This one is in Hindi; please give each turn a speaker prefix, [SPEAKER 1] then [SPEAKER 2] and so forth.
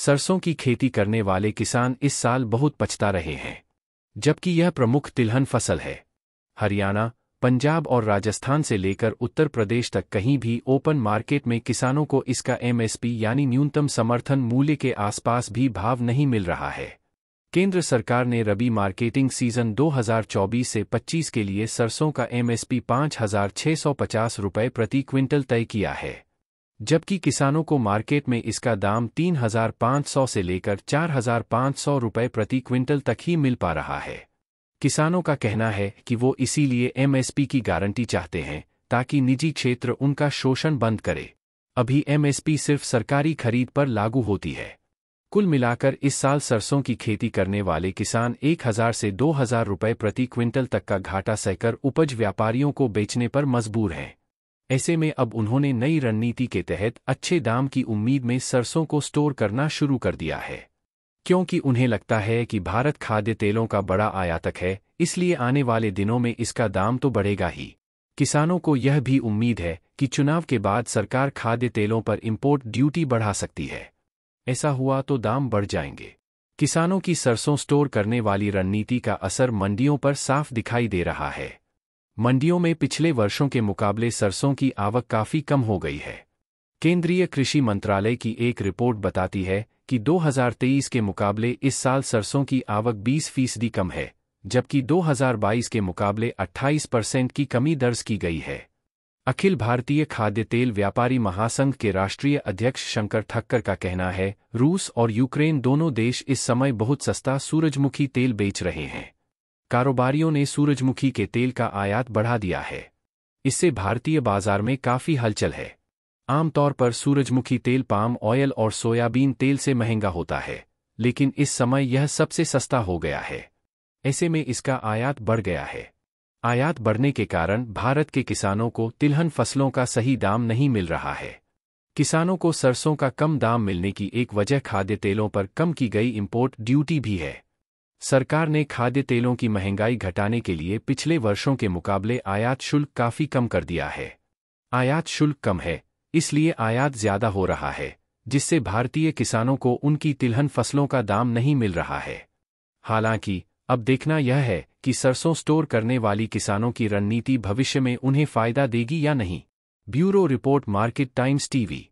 [SPEAKER 1] सरसों की खेती करने वाले किसान इस साल बहुत पछता रहे हैं जबकि यह प्रमुख तिलहन फसल है हरियाणा पंजाब और राजस्थान से लेकर उत्तर प्रदेश तक कहीं भी ओपन मार्केट में किसानों को इसका एमएसपी यानी न्यूनतम समर्थन मूल्य के आसपास भी भाव नहीं मिल रहा है केंद्र सरकार ने रबी मार्केटिंग सीजन 2024 से 25 के लिए सरसों का एमएसपी 5,650 रुपये प्रति क्विंटल तय किया है जबकि किसानों को मार्केट में इसका दाम 3,500 से लेकर 4,500 रुपए प्रति क्विंटल तक ही मिल पा रहा है किसानों का कहना है कि वो इसीलिए एमएसपी की गारंटी चाहते हैं ताकि निजी क्षेत्र उनका शोषण बंद करे अभी एमएसपी सिर्फ सरकारी खरीद पर लागू होती है कुल मिलाकर इस साल सरसों की खेती करने वाले किसान 1000 से 2000 रुपए प्रति क्विंटल तक का घाटा सहकर उपज व्यापारियों को बेचने पर मजबूर हैं ऐसे में अब उन्होंने नई रणनीति के तहत अच्छे दाम की उम्मीद में सरसों को स्टोर करना शुरू कर दिया है क्योंकि उन्हें लगता है कि भारत खाद्य तेलों का बड़ा आयातक है इसलिए आने वाले दिनों में इसका दाम तो बढ़ेगा ही किसानों को यह भी उम्मीद है कि चुनाव के बाद सरकार खाद्य तेलों पर इम्पोर्ट ड्यूटी बढ़ा सकती है ऐसा हुआ तो दाम बढ़ जाएंगे किसानों की सरसों स्टोर करने वाली रणनीति का असर मंडियों पर साफ दिखाई दे रहा है मंडियों में पिछले वर्षों के मुकाबले सरसों की आवक काफी कम हो गई है केंद्रीय कृषि मंत्रालय की एक रिपोर्ट बताती है कि 2023 के मुकाबले इस साल सरसों की आवक 20 फीसदी कम है जबकि 2022 के मुकाबले 28 परसेंट की कमी दर्ज की गई है अखिल भारतीय खाद्य तेल व्यापारी महासंघ के राष्ट्रीय अध्यक्ष शंकर ठक्कर का कहना है रूस और यूक्रेन दोनों देश इस समय बहुत सस्ता सूरजमुखी तेल बेच रहे हैं कारोबारियों ने सूरजमुखी के तेल का आयात बढ़ा दिया है इससे भारतीय बाजार में काफ़ी हलचल है आमतौर पर सूरजमुखी तेल पाम ऑयल और सोयाबीन तेल से महंगा होता है लेकिन इस समय यह सबसे सस्ता हो गया है ऐसे में इसका आयात बढ़ गया है आयात बढ़ने के कारण भारत के किसानों को तिलहन फसलों का सही दाम नहीं मिल रहा है किसानों को सरसों का कम दाम मिलने की एक वजह खाद्य तेलों पर कम की गई इम्पोर्ट ड्यूटी भी है सरकार ने खाद्य तेलों की महंगाई घटाने के लिए पिछले वर्षों के मुकाबले आयात शुल्क काफी कम कर दिया है आयात शुल्क कम है इसलिए आयात ज्यादा हो रहा है जिससे भारतीय किसानों को उनकी तिलहन फसलों का दाम नहीं मिल रहा है हालांकि अब देखना यह है कि सरसों स्टोर करने वाली किसानों की रणनीति भविष्य में उन्हें फायदा देगी या नहीं bureau report market times TV